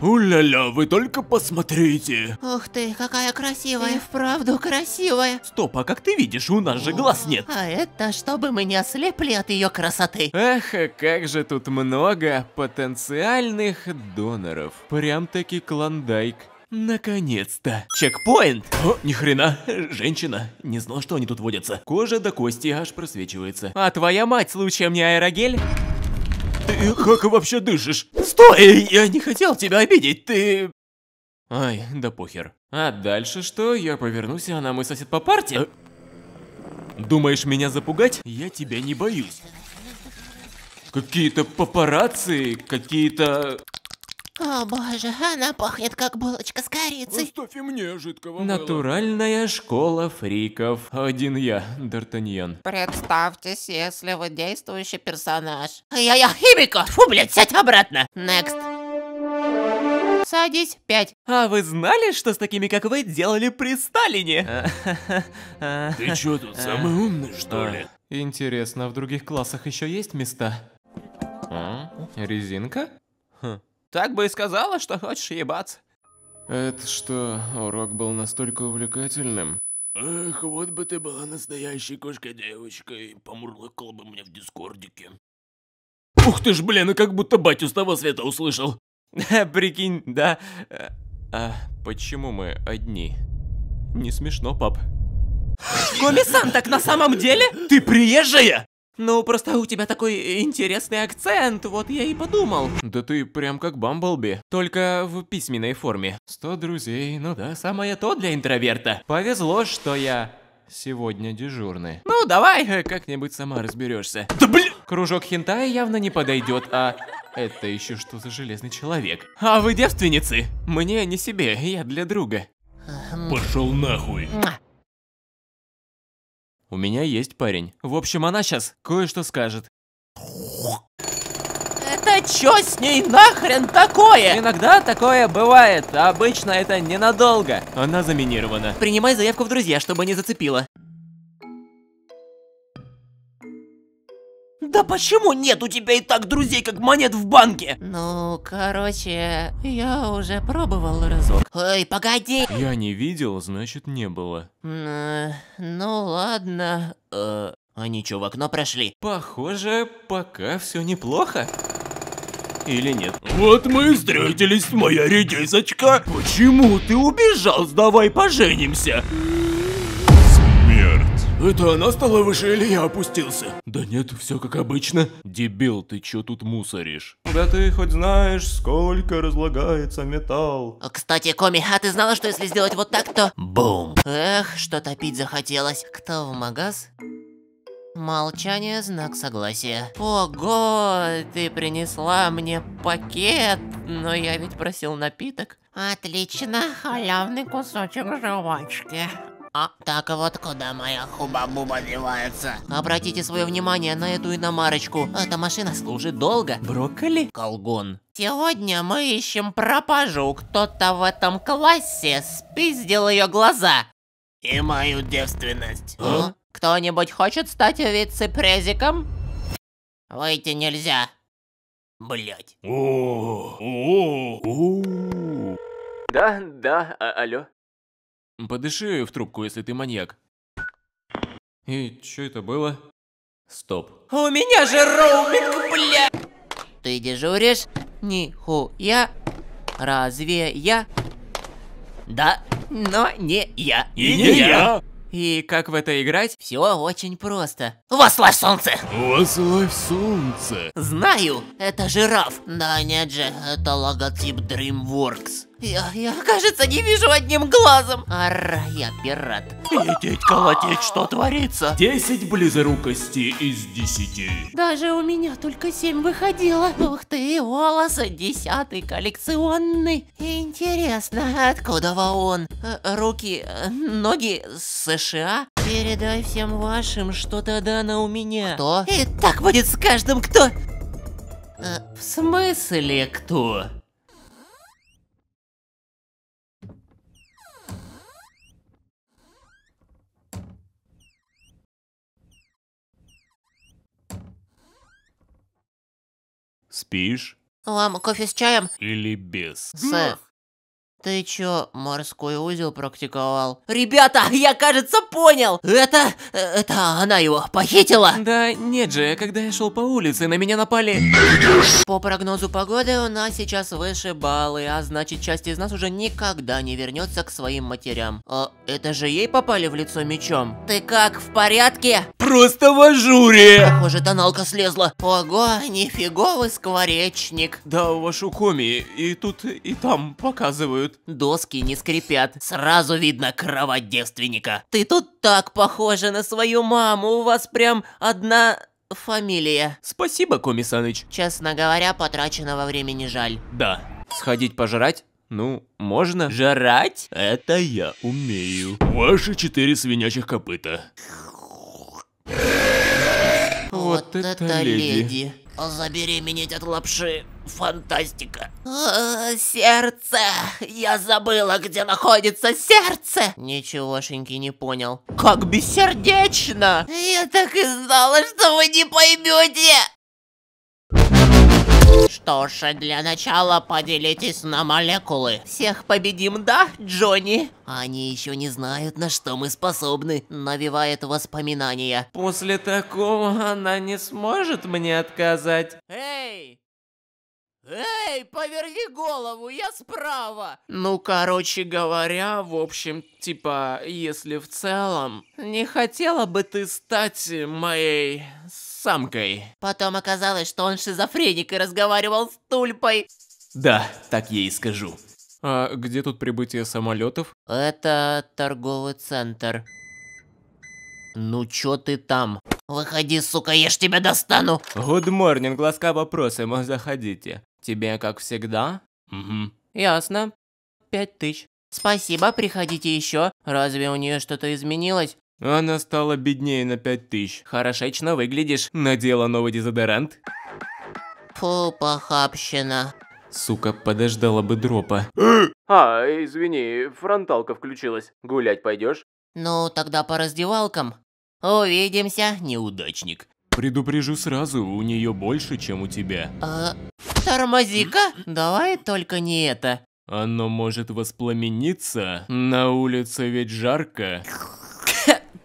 Уля-ля, вы только посмотрите. Ух ты, какая красивая. И вправду красивая. Стоп, а как ты видишь, у нас же глаз нет. А это чтобы мы не ослепли от ее красоты. Эх, как же тут много потенциальных доноров. Прям-таки клондайк. Наконец-то. Чекпоинт. О, ни хрена. Женщина. Не знал, что они тут водятся. Кожа до кости аж просвечивается. А твоя мать случаем не аэрогель? как вообще дышишь? Стой, э, я не хотел тебя обидеть, ты... Ай, да похер. А дальше что? Я повернусь, а она мой сосед по парте? А... Думаешь меня запугать? Я тебя не боюсь. Какие-то папарацци, какие-то... О боже, она пахнет как булочка с корицей. Оставь и мне жидкого мыла. Натуральная школа фриков. Один я, Д'Артаньян. Представьтесь, если вы действующий персонаж. Я-я, химика! Фу, блядь, сядь обратно. Next. Садись, пять. А вы знали, что с такими, как вы, делали при Сталине? Ты чё тут, самый а. умный, что ли? А. Интересно, в других классах еще есть места? А? Резинка? Хм. Так бы и сказала, что хочешь ебаться. Это что, урок был настолько увлекательным? Эх, вот бы ты была настоящей кошкой-девочкой, помурлыкала бы мне в дискордике. Ух ты ж, блин, и как будто батю с того света услышал. Прикинь, да. Э, а почему мы одни? Не смешно, пап. Гоми-сан, так на самом деле? Ты приезжая? Ну, просто у тебя такой интересный акцент, вот я и подумал. Да ты прям как Бамблби, только в письменной форме. Сто друзей, ну да, самое то для интроверта. Повезло, что я сегодня дежурный. Ну, давай, э, как-нибудь сама разберешься. Да блин! Кружок хентая явно не подойдет, а... Это еще что за железный человек? А вы девственницы? Мне не себе, я для друга. Пошел нахуй. У меня есть парень. В общем, она сейчас кое-что скажет. Это чё с ней нахрен такое? Иногда такое бывает, а обычно это ненадолго. Она заминирована. Принимай заявку в друзья, чтобы не зацепила. Да почему нет у тебя и так друзей, как монет в банке? Ну, короче, я уже пробовал разок. Ой, погоди! Я не видел, значит не было. Ну, ладно. Э, они что, в окно прошли? Похоже, пока все неплохо или нет. Вот мы и встретились, моя редисочка. Почему ты убежал? Давай поженимся. Это она стала выше или я опустился? Да нет, все как обычно. Дебил, ты чё тут мусоришь? Да ты хоть знаешь, сколько разлагается металл. Кстати, Коми, а ты знала, что если сделать вот так, то... Бум. Эх, что топить захотелось. Кто в магаз? Молчание – знак согласия. Ого, ты принесла мне пакет, но я ведь просил напиток. Отлично, халявный кусочек жвачки. А, так вот куда моя хуба-буба девается. Обратите свое внимание на эту иномарочку. Эта машина служит долго. Брокколи? Колгон. Сегодня мы ищем пропажу. Кто-то в этом классе спиздил ее глаза. И мою девственность. А? Кто-нибудь хочет стать вице-презиком? Выйти нельзя. Блять. Да, да, а, алло. Подыши в трубку, если ты маньяк. И что это было? Стоп. А у меня же роуминг, бля! Ты дежуришь? Нихуя. Разве я? Да, но не я. И, И не, я. я. И как в это играть? Все очень просто. Вославь солнце! Вославь солнце! Знаю, это жираф. Да нет же, это логотип DreamWorks. Я, я, кажется, не вижу одним глазом. Ара, я пират. Идите колотить, что творится. Десять близорукости из десяти. Даже у меня только семь выходило. Ух ты, волосы, десятый, коллекционный. Интересно, откуда он? Э, руки, э, ноги, США? Передай всем вашим, что тогда она у меня. Кто? И так будет с каждым, кто... Э, в смысле кто? Спишь? Вам кофе с чаем? Или без? С. Ты чё, морской узел практиковал? Ребята, я, кажется, понял! Это... Э, это она его похитила? Да нет же, когда я шел по улице, на меня напали... По прогнозу погоды у нас сейчас выше баллы, а значит, часть из нас уже никогда не вернется к своим матерям. А это же ей попали в лицо мечом? Ты как, в порядке? Просто в ажуре! Похоже, тоналка слезла. Ого, нифиговый скворечник. Да, вашу коми, и тут, и там показывают. Доски не скрипят. Сразу видно кровать девственника. Ты тут так похожа на свою маму. У вас прям одна фамилия. Спасибо, Комисаныч. Честно говоря, потраченного времени жаль. Да. Сходить пожрать? Ну, можно. Жрать? Это я умею. Ваши четыре свинячих копыта. Вот это, это леди. леди. Забеременеть от лапши. Фантастика. О, сердце. Я забыла, где находится сердце. Ничегошеньки не понял. Как бессердечно. Я так и знала, что вы не поймете. Что ж, для начала поделитесь на молекулы. Всех победим, да, Джонни? Они еще не знают, на что мы способны, навевает воспоминания. После такого она не сможет мне отказать. Эй! Эй, поверни голову, я справа! Ну, короче говоря, в общем, типа, если в целом, не хотела бы ты стать моей самкой. Потом оказалось, что он шизофреник и разговаривал с тульпой. Да, так я и скажу. А где тут прибытие самолетов? Это торговый центр. Ну чё ты там? Выходи, сука, я ж тебя достану. Good morning, глазка вопросом, а заходите. Тебе как всегда? Угу. Ясно. Пять тысяч. Спасибо, приходите еще. Разве у нее что-то изменилось? Она стала беднее на 5000. Хорошечно выглядишь. Надела новый дезодорант. Фу, похабщина. Сука, подождала бы дропа. а, извини, фронталка включилась. Гулять пойдешь? Ну, тогда по раздевалкам. Увидимся, неудачник. Предупрежу сразу, у нее больше, чем у тебя. А, тормози-ка, давай только не это. Оно может воспламениться, на улице ведь жарко.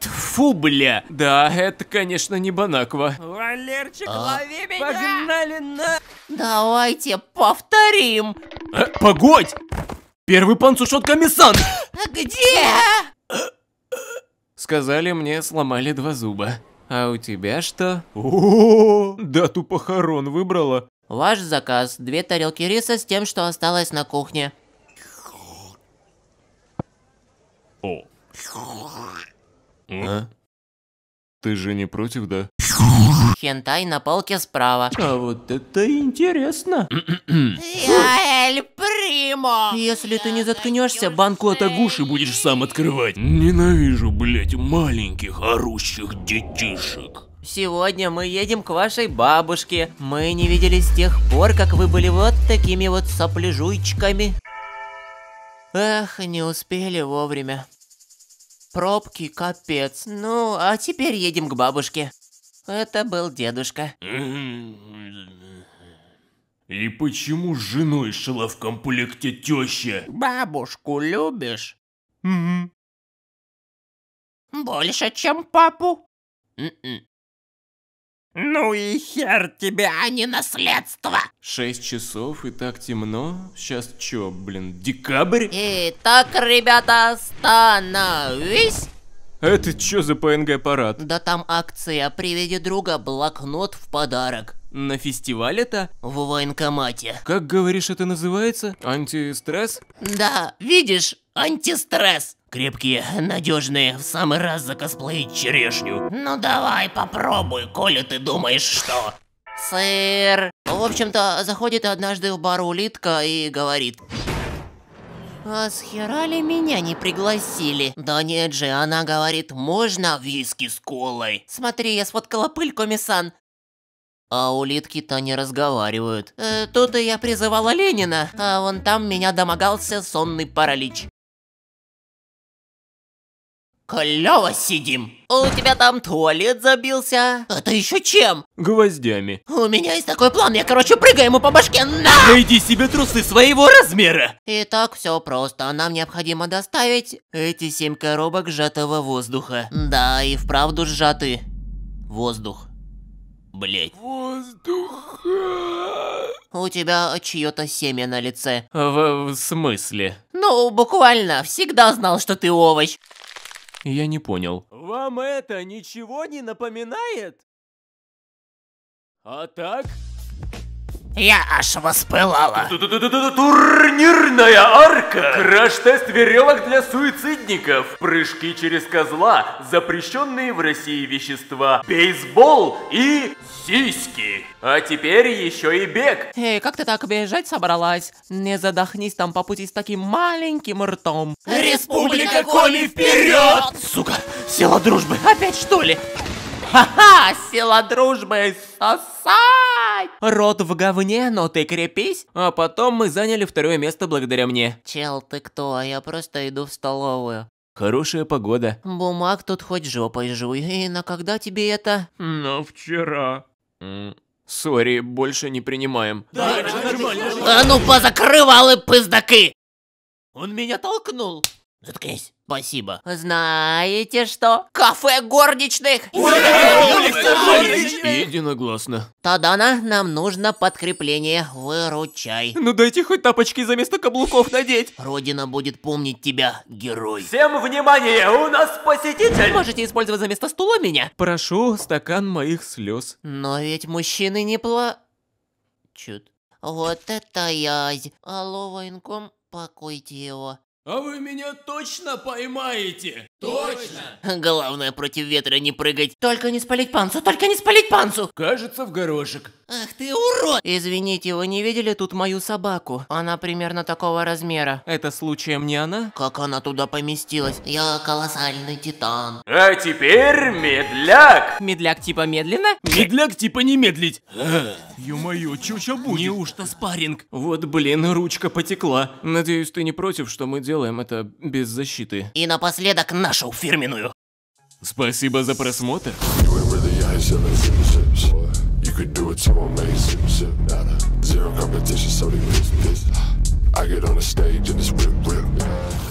Тьфу, бля. Да, это, конечно, не Банаква. Валерчик, а? лови меня! Погнали на... Давайте повторим. Э, погодь! Первый панцушот Камисан! А где? Сказали мне, сломали два зуба. А у тебя что? О, -о, -о дату похорон выбрала. Ваш заказ. Две тарелки риса с тем, что осталось на кухне. О. А? Ты же не против, да? Хентай на полке справа. А вот это интересно. Эль Примо! Если ты не заткнешься, банку от Агуши будешь сам открывать. Ненавижу, блять, маленьких орущих детишек. Сегодня мы едем к вашей бабушке. Мы не виделись с тех пор, как вы были вот такими вот сопляжуйчиками. Эх, не успели вовремя. Пробки капец. Ну, а теперь едем к бабушке. Это был дедушка. И почему с женой шла в комплекте теща? Бабушку любишь? Угу. Больше, чем папу? М-м. Ну и хер тебе, а не наследство! Шесть часов и так темно. Сейчас чё, блин, декабрь? Итак, ребята, становись! А это чё за ПНГ-парад? Да там акция «Приведи друга блокнот в подарок». На фестивале-то? В военкомате. Как говоришь это называется? Антистресс? Да, видишь, антистресс. Крепкие, надежные, в самый раз закосплеить черешню. Ну давай, попробуй, коли ты думаешь, что... Сэр! В общем-то, заходит однажды в бар улитка и говорит... А с хера ли меня не пригласили? Да нет же, она говорит, можно виски с колой? Смотри, я сфоткала пыль, комиссан. А улитки-то не разговаривают. Э, тут и я призывала Ленина, а вон там меня домогался сонный паралич. Клёво сидим. У тебя там туалет забился. Это еще чем? Гвоздями. У меня есть такой план. Я, короче, прыгаю ему по башке. На! Найди себе трусы своего размера. Итак, все просто. Нам необходимо доставить эти семь коробок сжатого воздуха. Да, и вправду сжаты. Воздух. Блять. Воздух. У тебя чье-то семя на лице. В, в смысле? Ну, буквально. Всегда знал, что ты овощ. Я не понял. Вам это ничего не напоминает? А так, я аж воспылала. Турнирная арка! Краш-тест веревок для суицидников! Прыжки через козла, запрещенные в России вещества, бейсбол и сиськи. А теперь еще и бег. Эй, как ты так бежать собралась? Не задохнись там по пути с таким маленьким ртом. Республика Коми вперед! Сука, сила дружбы. Опять что ли? Ха-ха, сила дружбы сосать! Рот в говне, но ты крепись. А потом мы заняли второе место благодаря мне. Чел, ты кто? Я просто иду в столовую. Хорошая погода. Бумаг тут хоть жопой жуй. И на когда тебе это? На вчера. Сори, больше не принимаем. Да, да нормально. А ну позакрывалы пыздаки! Он меня толкнул. Заткнись. Спасибо. Знаете что? Кафе горничных! Единогласно. Тадана, нам нужно подкрепление. Выручай. Ну дайте хоть тапочки за место каблуков надеть. Родина будет помнить тебя, герой. Всем внимание, у нас посетитель! Можете использовать за место стула меня? Прошу, стакан моих слез. Но ведь мужчины не пла... Чуд. Вот это язь. Алло, военком, покойте его. А вы меня точно поймаете? Точно! Главное против ветра не прыгать. Только не спалить панцу, только не спалить панцу! Кажется, в горошек. Ах ты урод! Извините, вы не видели тут мою собаку? Она примерно такого размера. Это случаем не она? Как она туда поместилась? Я колоссальный титан. А теперь медляк! Медляк типа медленно? Медляк типа не медлить. Ё-моё, чё чё будет? Неужто спарринг? Вот блин, ручка потекла. Надеюсь, ты не против, что мы делаем это без защиты. И напоследок нашу фирменную. Спасибо за просмотр. two amazing shit, not zero competition, so they lose this. I get on the stage and it's rip, rip.